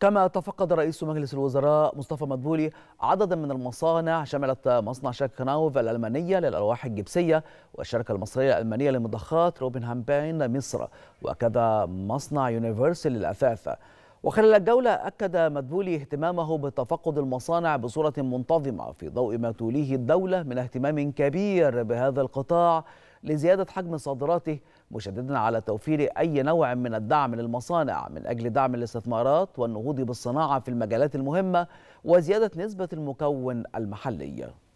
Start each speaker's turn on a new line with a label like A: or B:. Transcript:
A: كما تفقد رئيس مجلس الوزراء مصطفى مدبولي عددا من المصانع شملت مصنع شركة ناوف الألمانية للألواح الجبسية والشركة المصرية الألمانية للمضخات روبنهام باين مصر وكذا مصنع يونيفرسال للأثاث وخلال الجولة أكد مدبولي اهتمامه بتفقد المصانع بصورة منتظمة في ضوء ما توليه الدولة من اهتمام كبير بهذا القطاع لزيادة حجم صادراته مشددا على توفير أي نوع من الدعم للمصانع من أجل دعم الاستثمارات والنهوض بالصناعة في المجالات المهمة وزيادة نسبة المكون المحلي